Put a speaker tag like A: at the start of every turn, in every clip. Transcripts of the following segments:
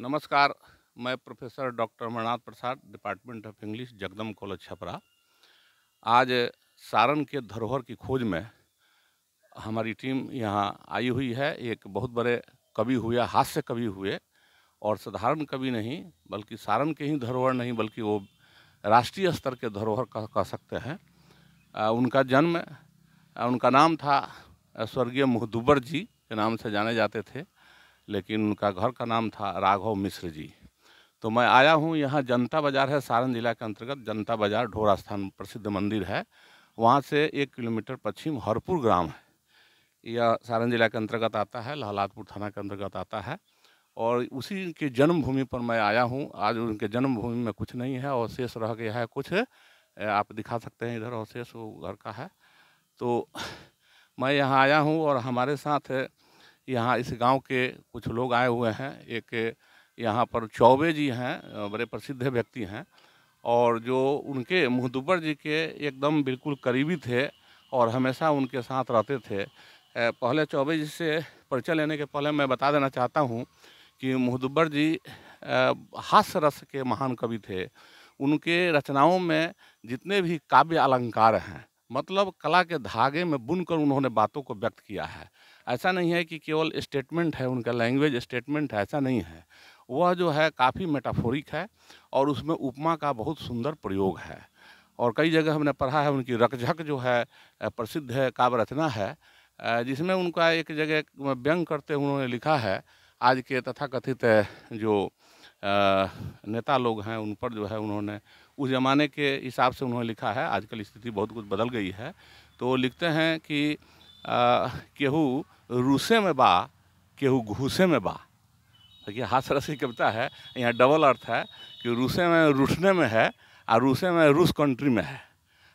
A: नमस्कार मैं professor doctor Amarnath Prasad department of English Jagdam college Chhapra आज सारण के धरोहर की खोज में हमारी टीम यहाँ आई हुई है एक बहुत बड़े कवि हुए हास्य कवि हुए और साधारण कवि नहीं बल्कि सारण के ही धरोहर नहीं बल्कि वो राष्ट्रीय स्तर के धरोहर कह कह सकते हैं उनका जन्म उनका नाम था स्वर्गीय मुहदुबर जी के नाम से जाने जाते थे लेकिन उनका घर का नाम था राघव मिश्र जी तो मैं आया हूँ यहाँ जनता बाज़ार है सारण जिला के अंतर्गत जनता बाज़ार ढोरा स्थान प्रसिद्ध मंदिर है वहाँ से एक किलोमीटर पश्चिम हरपुर ग्राम है यह सारण जिला के अंतर्गत आता है लहलादपुर थाना के अंतर्गत आता है और उसी के जन्मभूमि पर मैं आया हूँ आज उनके जन्मभूमि में कुछ नहीं है और शेष रह गया है कुछ आप दिखा सकते हैं इधर और शेष वो घर का है तो मैं यहाँ आया हूँ और हमारे साथ यहाँ इस गांव के कुछ लोग आए हुए हैं एक यहाँ पर चौबे जी हैं बड़े प्रसिद्ध व्यक्ति हैं और जो उनके मुहदुबर जी के एकदम बिल्कुल करीबी थे और हमेशा उनके साथ रहते थे पहले चौबे जी से परिचय लेने के पहले मैं बता देना चाहता हूँ कि मुहदुबर जी हास्य रस के महान कवि थे उनके रचनाओं में जितने भी काव्य अलंकार हैं मतलब कला के धागे में बुनकर उन्होंने बातों को व्यक्त किया है ऐसा नहीं है कि केवल स्टेटमेंट है उनका लैंग्वेज स्टेटमेंट है ऐसा नहीं है वह जो है काफ़ी मेटाफोरिक है और उसमें उपमा का बहुत सुंदर प्रयोग है और कई जगह हमने पढ़ा है उनकी रकझक जो है प्रसिद्ध है काव्य रचना है जिसमें उनका एक जगह व्यंग करते हुए उन्होंने लिखा है आज के तथाकथित जो नेता लोग हैं उन पर जो है उन्होंने उस ज़माने के हिसाब से उन्होंने लिखा है आजकल स्थिति बहुत कुछ बदल गई है तो लिखते हैं कि केहू रूसे में बा केहू घूसे में बा देखिए हाथ रस की कविता है यहाँ डबल अर्थ है कि रूसे में रूठने में है और रूसे में रूस कंट्री में है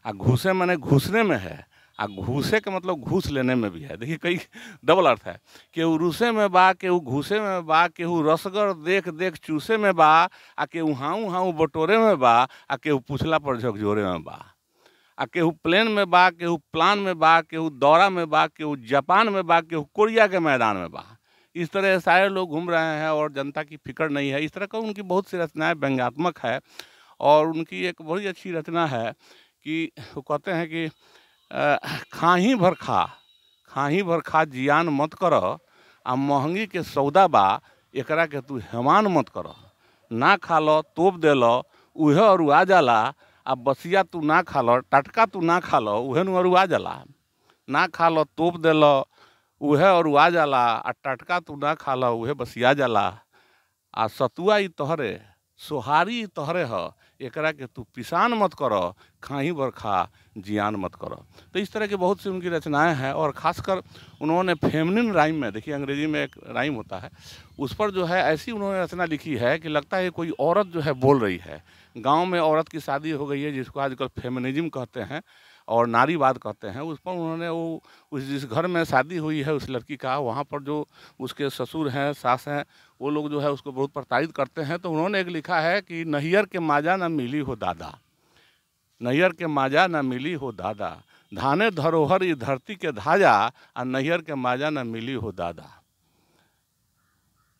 A: आ घूसे मैंने घुसने में है आ घूसे का मतलब घूस लेने में भी है देखिए कई डबल अर्थ है केहू रूसे में बा केहू घूसे में बा केहू रसगर देख देख चूसे में बा आ केहू हाऊ हाऊ हाँ, बटोरे में बा आ केहू पुछला पर झकझोरे में बा आ केहू प्लेन में बा केहू प्लान में बा केहू दौरा में बा केहू जापान में बा केहू कोरिया के मैदान में बा इस तरह सारे लोग घूम रहे हैं और जनता की फिक्र नहीं है इस तरह का उनकी बहुत सी रचनाएँ व्यंग्यात्मक है और उनकी एक बड़ी अच्छी रचना है कि वो कहते हैं कि खाही भर खा खाही भर खा जियान मत कर आ महंगी के सौदा बा एकरा के तू हेमान मत करो ना खा लो तोप दे लो उहे और आ जाला आ बसिया तू ना खा लो टटका तू ना खा लो वह अरुआ जला ना खा लो तोप दिल उहे अरुआ जला आ टटका तू ना खा लो उहे बसिया जला आ सतुआ तोहरे सोहारी तोहरे ह एकरा के तू पिसान मत करो खाही बर खा जियान मत करो तो इस तरह की बहुत सी उनकी रचनाएं हैं और ख़ासकर उन्होंने फेमनिन राइम में देखिए अंग्रेजी में एक राइम होता है उस पर जो है ऐसी उन्होंने रचना लिखी है कि लगता है कोई औरत जो है बोल रही है गाँव में औरत की शादी हो गई है जिसको आजकल फेमनिज्म कहते हैं और नारीवाद कहते हैं उस पर उन्होंने वो उस जिस घर में शादी हुई है उस लड़की का वहाँ पर जो उसके ससुर हैं सास हैं वो लोग जो है उसको बहुत प्रताड़ित करते हैं तो उन्होंने एक लिखा है कि नैयर के माजा न मिली हो दादा नैयर के माजा न मिली हो दादा धाने धरोहर ये धरती के धाजा और नैयर के माजा न मिली हो दादा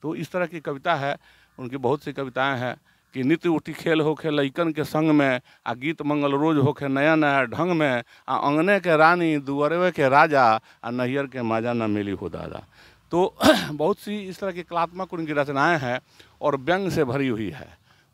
A: तो इस तरह की कविता है उनकी बहुत सी कविताएँ हैं कि नित्य उठी खेल खे लैकन के संग में आ गीत मंगल रोज होके नया नया ढंग में आ अंगने के रानी दुअरवे के राजा आ नैहर के माजा न मिली हो दादा तो बहुत सी इस तरह की कलात्मक उनकी रचनाएं हैं और व्यंग से भरी हुई है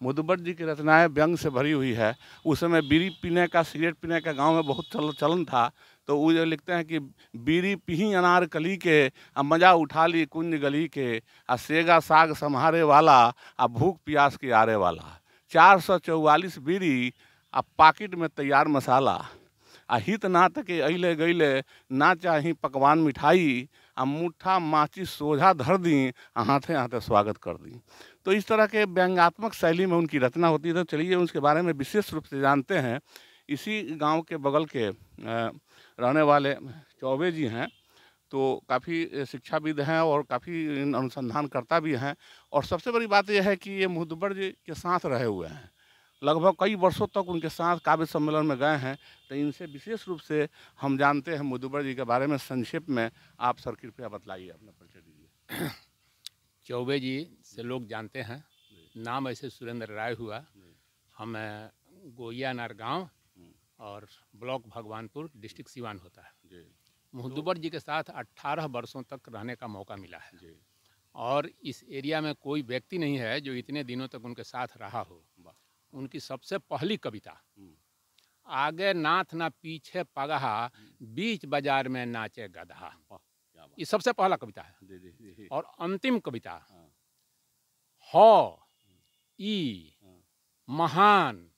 A: मधुबट जी की रचनाएं व्यंग से भरी हुई है उस समय बीड़ी पीने का सिगरेट पीने का गांव में बहुत चल चलन था तो वो जो लिखते हैं कि बीड़ी पिही अनार कली के आ मजा उठा ली कुंज गली के आ सेगा साग संहारे वाला आ भूख प्यास के आरे वाला चार सौ चौवालीस बीरी आ पाकिट में तैयार मसाला आ हित नात के अले गैले ना चाही पकवान मिठाई आ मुठा माची सोझा धर दी हाथे हाथे स्वागत कर दी तो इस तरह के व्यंगात्मक शैली में उनकी रचना होती है तो चलिए उसके बारे में विशेष रूप से जानते हैं इसी गांव के बगल के आ, रहने वाले चौबे जी हैं तो काफ़ी शिक्षाविद हैं और काफ़ी अनुसंधानकर्ता भी हैं और सबसे बड़ी बात यह है कि ये मुहदबर जी के साथ रहे हुए हैं लगभग कई वर्षों तक उनके साथ काव्य सम्मेलन में गए हैं तो इनसे विशेष रूप से हम जानते हैं मुदुबर जी के बारे में संक्षिप्त में
B: आप सर कृपया बतलाइए अपना परिचय दीजिए चौबे जी से लोग जानते हैं नाम ऐसे सुरेंद्र राय हुआ हम गोया नार गाँव और ब्लॉक भगवानपुर डिस्ट्रिक्ट सिवान होता है मुहदुबर जी के साथ 18 वर्षों तक रहने का मौका मिला है और इस एरिया में कोई व्यक्ति नहीं है जो इतने दिनों तक उनके साथ रहा हो उनकी सबसे पहली कविता हम्म। आगे नाथ ना पीछे पगहा बीच बाजार में नाचे गधा ये सबसे पहला कविता है दे दे दे और अंतिम कविता हाँ। हो हम्म। ई हाँ। महान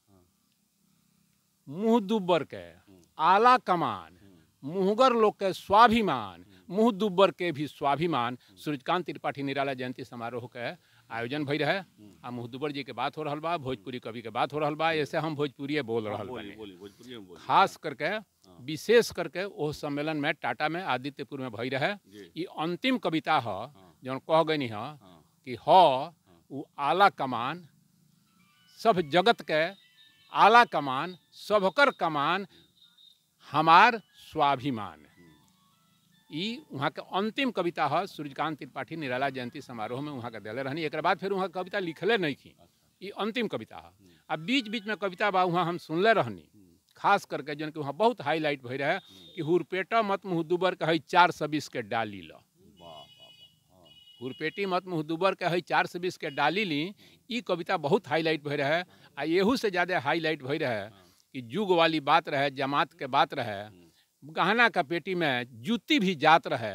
B: मुँह दुब्बर के हम्म। आला कमान हम्म। मुहगर लोग के स्वाभिमान हम्म। मुँह दुब्बर के भी स्वाभिमान सूर्यकांत त्रिपाठी निराला जयंती समारोह के आयोजन भई रहे आ मुहदुबर जी के बात हो रहा बा भोजपुरी कवि के बात हो रहा बा ऐसे हम भोजपुरी बोल हाँ,
A: रहा
B: खास करके हाँ। विशेष करके वह सम्मेलन में टाटा में आदित्यपुर में भई रहे ये अंतिम कविता है हाँ। जो कह गई है कि हू वो आला कमान सब जगत के आला कमान सबकर कमान हमार स्वाभिमान वहाँ के अंतिम कविता है सूर्यकांत त्रिपाठी निराला जयंती समारोह में वहाँ का दिले रहनी एक बाद फिर वहाँ कविता लिखले नहीं थी ये अच्छा। अंतिम कविता है आ हम्म। बीच बीच में कविता बा वहाँ हम सुनले रहनी हम्म। खास करके जन कि वहाँ बहुत हाईलाइट भई रहे हम्म। कि हुरपेटा मत मुहदूबर कह चार सबिस के डाली लो गुरपेटी मत मुहदूबर के हई चार सौ बीस के डाली ली कविता बहुत हाईलाइट भर रहे आ यहू से ज़्यादा हाईलाइट भर रहे कि जुग वाली बात रहे जमात के बात रहे गहना का पेटी में जूती भी जात रहे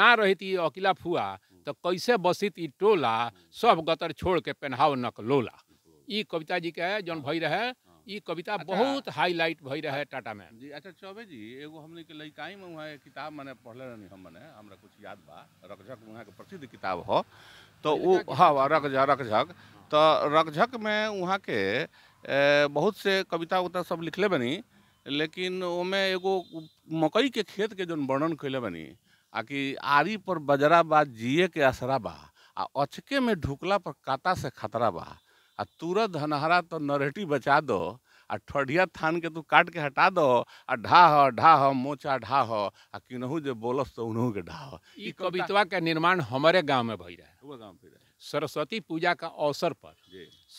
B: ना रहती अकेला फुआ तो कैसे बसित ई टोला सब गतर छोड़ के पहनाव नक लोला ई कविता जी के जौन भई रहे ये कविता अच्छा, बहुत हाईलाइट भई रहा अच्छा है टाटा में जी अच्छा
A: चौबे जी एगो हमने के लइकाई में वहाँ किताब मैंने पढ़ले रहनी हम मैंने हमरा कुछ याद बा रकझक वहाँ के प्रसिद्ध किताब
B: हो तो वो
A: हाँ रकझक रकझक तो रकझक में वहाँ के बहुत से कविता उतना सब लिखले बनी लेकिन में एगो मकई के खेत के जो वर्णन कैले बनी आ कि आरी पर बजरा बा जिए के असरा बा आ अचके में ढुकला पर काता से खतरा बा आ तुरंत धनहरा तो नरहटी बचा दो आ ठढ़िया थान के तू काट के हटा दो आ ढाह ढाह मोचा ढाह आ
B: किनहू जो बोलस तो उन्हों के हो ये कवितवा के निर्माण हमारे गांव में भई
A: रहा गांव में
B: सरस्वती पूजा का अवसर पर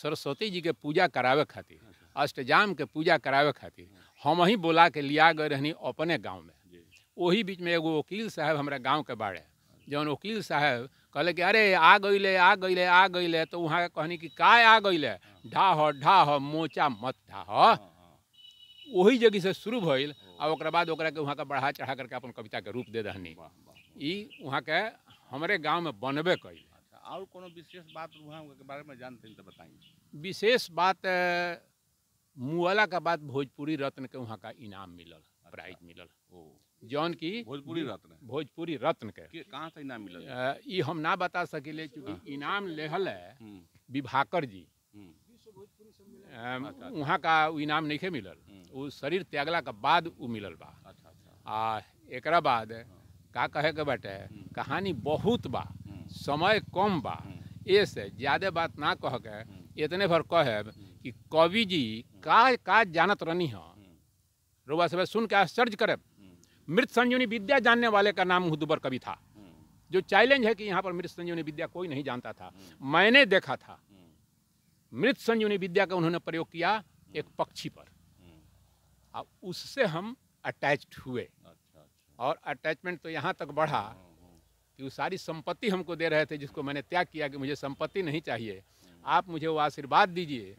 B: सरस्वती जी के पूजा करावे खातिर अच्छा। अष्टजाम के पूजा करावे खातिर हाँ। हम ही बोला के लिया गए रहनी अपने गाँव में वही बीच में एगो वकील साहब हमारे गाँव के बाड़े जौन वकील साहब कहले कि अरे आ गईले आ गईले आ गईले तो वहाँ कहनी कि काय आ गईले हाँ। ढाह ढाह मोचा मत ढाह वही हाँ, हाँ। जगह से शुरू भइल और बाद के वहाँ का बढ़ा चढ़ा करके अपन कविता के रूप दे दहनी वहाँ के हमारे गाँव में बनबे कैल
A: और अच्छा, कोनो विशेष बात वहाँ के बारे में जानते तो बताइए
B: विशेष बात मुआला का बात भोजपुरी रत्न के वहाँ का इनाम मिलल
A: अच्छा। प्राइज मिलल
B: जौन की भोजपुरी रत्न भोजपुरी रत्न के
A: कहाँ से इनाम मिले
B: ये हम ना बता सकिले हाँ। चूंकि इनाम लेहल है हम्म। विभाकर जी हम्म। अच्छा, अच्छा। वहाँ का इनाम नहीं मिलल हम्म। वो शरीर त्यागला के बाद वो मिलल बा अच्छा, आ एक बाद हाँ। का कहे के बटे कहानी बहुत बा समय कम बा ऐसे ज़्यादा बात ना कह के इतने भर कहे कि कवि जी का का जानत रहनी है रोबा सब सुन के आश्चर्य करे मृत संजीवनी विद्या जानने वाले का नाम हुदुबर कवि था जो चैलेंज है कि यहाँ पर मृत संजीवनी विद्या कोई नहीं जानता था मैंने देखा था मृत संजीवनी विद्या का उन्होंने प्रयोग किया एक पक्षी पर अब उससे हम अटैच्ड हुए और अटैचमेंट तो यहाँ तक बढ़ा कि वो सारी संपत्ति हमको दे रहे थे जिसको मैंने त्याग किया कि मुझे संपत्ति नहीं चाहिए आप मुझे वो आशीर्वाद दीजिए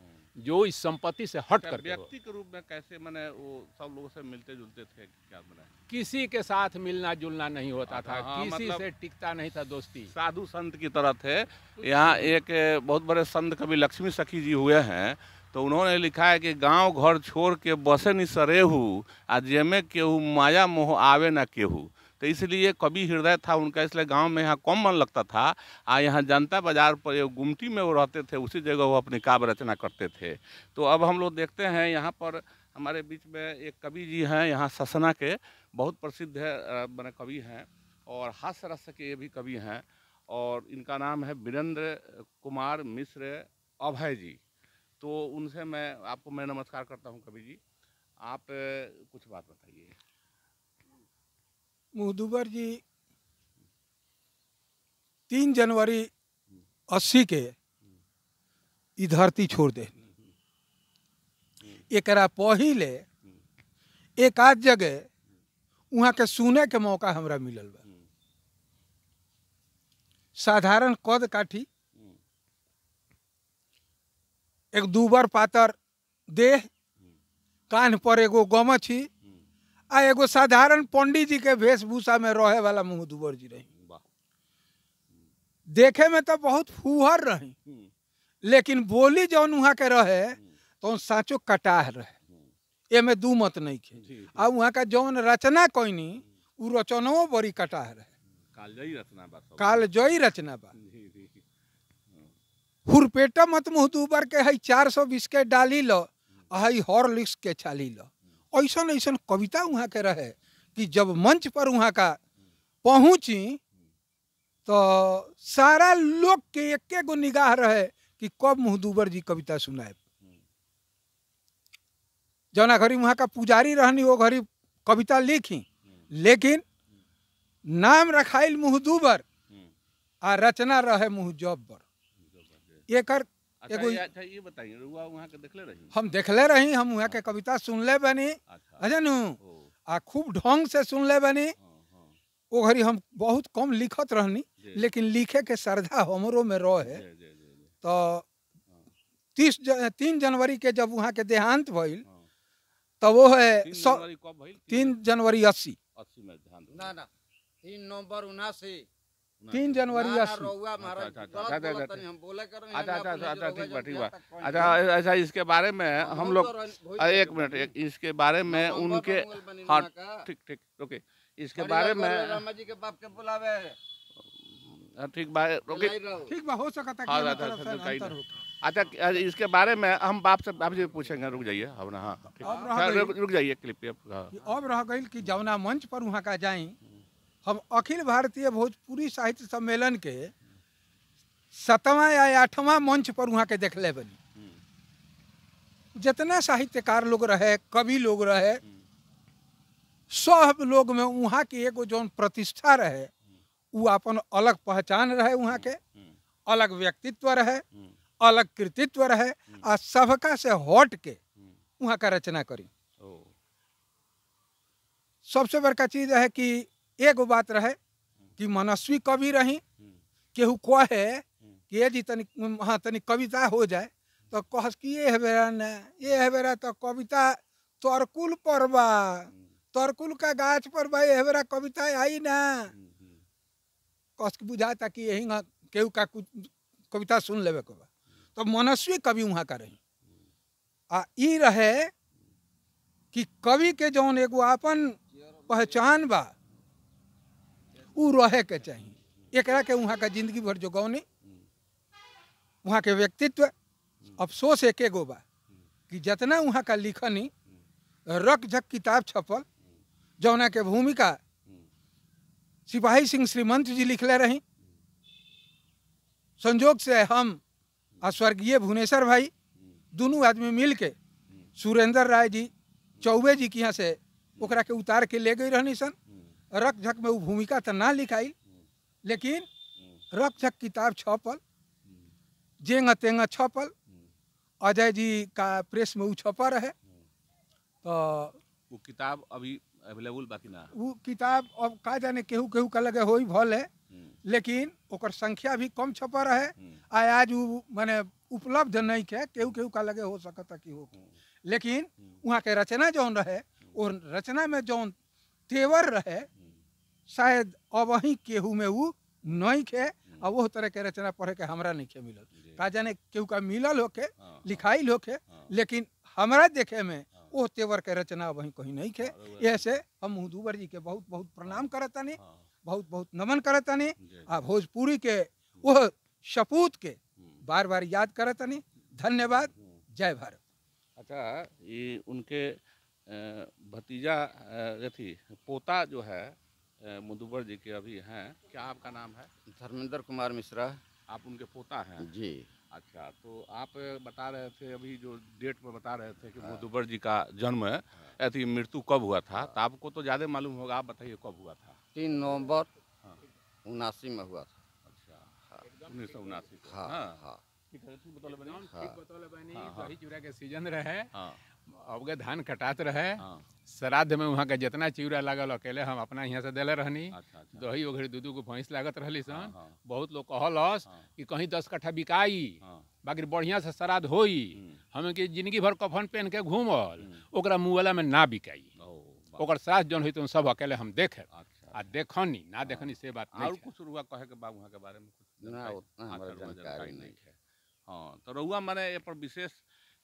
B: जो इस संपत्ति से हट कर व्यक्ति
A: के रूप में कैसे मैंने वो सब लोगों से मिलते जुलते थे क्या मैंने
B: किसी के साथ मिलना जुलना नहीं होता था हाँ, किसी मतलब से टिकता नहीं था दोस्ती साधु संत की तरह थे तो
A: यहाँ एक बहुत बड़े संत कवि लक्ष्मी सखी जी हुए हैं तो उन्होंने लिखा है कि गांव घर छोड़ के बसे निसरे हूँ आ जेमे केहू माया मोह आवे न केहू तो इसलिए कवि हृदय था उनका इसलिए गांव में यहाँ कम मन लगता था आ यहाँ जनता बाजार पर गुमटी में वो रहते थे उसी जगह वो अपनी काव्य रचना करते थे तो अब हम लोग देखते हैं यहाँ पर हमारे बीच में एक कवि जी हैं यहाँ ससना के बहुत प्रसिद्ध है मैंने कवि हैं और हास्य रस के ये भी कवि हैं और इनका नाम है वीरेंद्र कुमार मिश्र अभय जी तो उनसे मैं आपको मैं नमस्कार करता हूँ कवि जी आप कुछ बात बताइए
C: मुहदूबर जी तीन जनवरी अस्सी के धरती छोड़ दे एक पहले एक आध जगह वहाँ के सुने के मौका हमरा मिलल बा साधारण कद काठी एक दूबर पातर देह कान पर एगो गमछी आ एगो साधारण पंडित जी के वेशभूषा में रहे वाला महोदुबर जी रही देखे में तो बहुत फूहर रही हम्म। लेकिन बोली जौन वहाँ के रहे हम्म। तो साँचो कटाह रहे हम्म। में दू मत नहीं थे आ वहाँ का जौन रचना कोईनी उ रचनाओ बड़ी कटाह रहे
A: कालजयी रचना
C: बा रचना हुरपेटा मत मुहदूबर के हई चार सौ बीस के डाली लो हई हॉर्लिक्स के छाली लो ऐसा ऐसा कविता वहाँ के रहे कि जब मंच पर वहाँ का पहुँची तो सारा लोग के एक गो निगाह रहे कि कब मुहदूबर जी कविता सुनाए जौना घड़ी वहाँ का पुजारी रहनी वो घड़ी कविता लिखी लेकिन नाम रखाइल मुहदूबर आ रचना रहे मुहजब्बर एक अच्छा,
A: ये बताइए हम देखले रही हम
C: वहाँ के हाँ। कविता सुन ले बनी अच्छा भजन आ खूब ढंग से सुन ले बनी वो हाँ, हाँ। घड़ी हम बहुत कम लिखत रहनी लेकिन लिखे के श्रद्धा हमरो में रह है तो तीस तीन जनवरी के जब वहाँ के देहांत भइल तो वो है तीन जनवरी अस्सी अस्सी में ना ना तीन नवंबर उन्नासी तीन जनवरी अच्छा,
A: अच्छा अच्छा इसके बारे में हम लोग एक मिनट इसके बारे में उनके हाँ ठीक ठीक ओके इसके बारे में हाँ, ठीक बारे ठीक
C: हो सकता है हाँ,
A: अच्छा इसके बारे में हम बाप से बाप जी पूछेंगे रुक जाइए अब ना हाँ, हाँ रुक जाइए क्लिप
C: अब रह गई कि जमुना मंच पर वहाँ का जाए हम अखिल भारतीय भोजपुरी साहित्य सम्मेलन के सतवा या आठवां मंच पर वहाँ के ले बनी जितना साहित्यकार लोग रहे कवि लोग रहे सब लोग में वहाँ की एगो जौन प्रतिष्ठा रहे वो अपन अलग पहचान रहे वहाँ के अलग व्यक्तित्व रहे अलग कृतित्व रहे आ सबका से हट के वहाँ का रचना करी सबसे बड़का चीज है कि एगो बात रहे कि मनस्वी कवि रही केहू कहे कि यदि तनिक हाँ तनिक कविता हो जाए तो कह कि ये है बेरा न ये है बेरा तो कविता तरकुल पर बा तरकुल का गाछ पर बा ये बेरा कविता आई ना कह कि बुझाता कि यही केहू का कुछ कविता सुन लेवे के बा तो मनस्वी कवि वहाँ का रही आ रहे कि कवि के जौन एगो अपन पहचान बा उ रहे के चाहिए एक के वहाँ का जिंदगी भर जोगौनी वहाँ के व्यक्तित्व अफसोस एक गो बा कि जितना वहाँ का लिखनी रक झक किताब छपल जौना के भूमिका सिपाही सिंह श्रीमंत जी लिखले रही संजोग से हम आ स्वर्गीय भुवनेश्वर भाई दोनों आदमी मिल के सुरेंद्र राय जी चौबे जी के यहाँ से ओकरा के उतार के ले गई रहनी सन रकझक में भूमिका तो ना लिखाई लेकिन रकझक किताब छपल जेंग तेंग छपल अजय जी का प्रेस में छपा रहे
A: तो वो किताब अभी अवेलेबल बाकी ना
C: वो किताब अब का जाने केहू केहू का लगे हो भल है लेकिन ओकर संख्या भी कम छपा रहे आज आज वो मैंने उपलब्ध नहीं है केहू केहू का लगे हो सकता कि हो लेकिन वहाँ हम्म। के रचना जौन रहे और रचना में जौन तेवर रहे शायद अब ही केहू में वो नहीं खे और हम्म। वो तरह के रचना पढ़े के हमरा नहीं खे मिलल का जाने केहू का मिलल होके हाँ, हाँ। लोग होके हाँ। लेकिन हमारा देखे में वो तेवर के रचना अब कहीं नहीं खे ऐसे हम हुदूबर जी के बहुत बहुत प्रणाम करतानी बहुत बहुत नमन करतानी आ भोजपुरी के वो सपूत के हम्म। बार बार याद करतानी धन्यवाद हम्म। जय भारत अच्छा
A: ये उनके भतीजा थी पोता जो है मधुबर जी के अभी हैं क्या आपका नाम है धर्मेंद्र कुमार मिश्रा आप उनके पोता हैं जी अच्छा तो आप बता रहे थे अभी जो डेट पर बता रहे थे कि हाँ। मधुबर जी का जन्म अति मृत्यु कब हुआ था हाँ। तो आपको तो ज़्यादा मालूम होगा आप बताइए कब हुआ था तीन नवंबर हाँ। उनासी में हुआ था अच्छा उन्नीस सौ उनासी हाँ हाँ सीजन रहे
B: अब धान कटात रहे हाँ। श्राद्ध में वहाँ के जितना चिवरा लागल अकेले हम अपना यहाँ से दिले रहनी अच्छा, अच्छा। दही ओघड़ी दू दू गो भैंस लागत रहली सन हाँ, हाँ। बहुत लोग कहलस कि कहीं दस कट्ठा बिकाई बाकी बढ़िया से श्राद्ध हो हम्म। हमें कि जिंदगी भर कफन पहन के घूमल हम्म। ओकरा मुआला में ना बिकाई ओकर श्राद्ध जौन होई सब अकेले हम देखे अच्छा, अच्छा। आ देखनी ना देखनी से बात और
A: कुछ रुआ कहे के बा वहाँ के बारे में कुछ ना उतना हमारा जानकारी नहीं है हाँ तो रुआ मैंने ये पर विशेष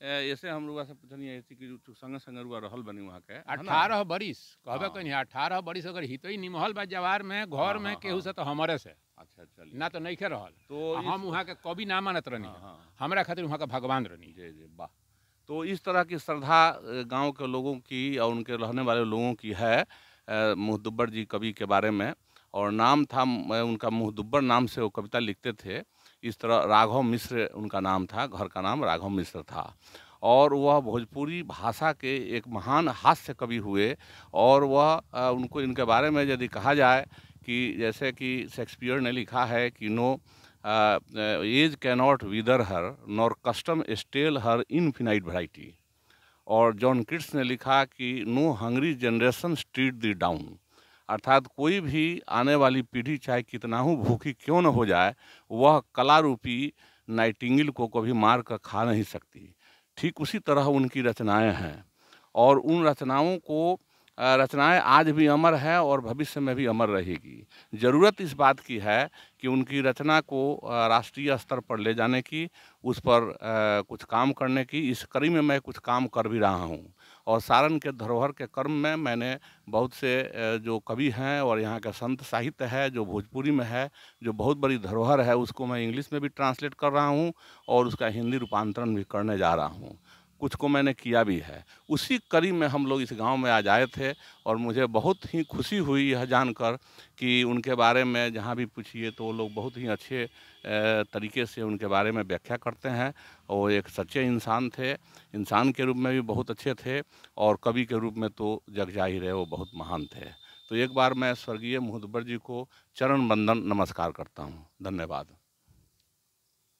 A: ऐसे हम लोग से पूछनी ऐसी कि
B: संग संग रुआ रहल बनी वहाँ के अठारह बरिस कहबे हाँ। कहीं अठारह बरिस अगर हित ही निमहल बा जवार में घर हाँ, में हाँ, केहू से तो हमारे से अच्छा, अच्छा चलिए ना तो नहीं के रहल तो हम वहाँ के कभी ना मानत रहनी हमारा खातिर वहाँ का भगवान रहनी जी जी वाह तो इस तरह की श्रद्धा
A: गांव के लोगों की और उनके रहने वाले लोगों की है मुहदुब्बर जी कवि के बारे में और नाम था उनका मुहदुब्बर नाम से वो कविता लिखते थे इस तरह राघव मिश्र उनका नाम था घर का नाम राघव मिश्र था और वह भोजपुरी भाषा के एक महान हास्य कवि हुए और वह उनको इनके बारे में यदि कहा जाए कि जैसे कि शेक्सपियर ने लिखा है कि no age cannot wither her nor custom stale her infinite variety और जॉन किट्स ने लिखा कि no hungry generation street thee down अर्थात कोई भी आने वाली पीढ़ी चाहे कितना ही भूखी क्यों न हो जाए वह कला रूपी नाइटिंगल को कभी मार कर खा नहीं सकती ठीक उसी तरह उनकी रचनाएं हैं और उन रचनाओं को रचनाएं आज भी अमर है और भविष्य में भी अमर रहेगी ज़रूरत इस बात की है कि उनकी रचना को राष्ट्रीय स्तर पर ले जाने की उस पर कुछ काम करने की इस कड़ी में मैं कुछ काम कर भी रहा हूँ और सारण के धरोहर के कर्म में मैंने बहुत से जो कवि हैं और यहाँ का संत साहित्य है जो भोजपुरी में है जो बहुत बड़ी धरोहर है उसको मैं इंग्लिश में भी ट्रांसलेट कर रहा हूँ और उसका हिंदी रूपांतरण भी करने जा रहा हूँ कुछ को मैंने किया भी है उसी कड़ी में हम लोग इस गांव में आ जाए थे और मुझे बहुत ही खुशी हुई यह जानकर कि उनके बारे में जहां भी पूछिए तो लोग बहुत ही अच्छे तरीके से उनके बारे में व्याख्या करते हैं वो एक सच्चे इंसान थे इंसान के रूप में भी बहुत अच्छे थे और कवि के रूप में तो जग जा ही रहे वो बहुत महान थे तो एक बार मैं स्वर्गीय मुहदबर जी को चरण बंदन नमस्कार करता हूँ धन्यवाद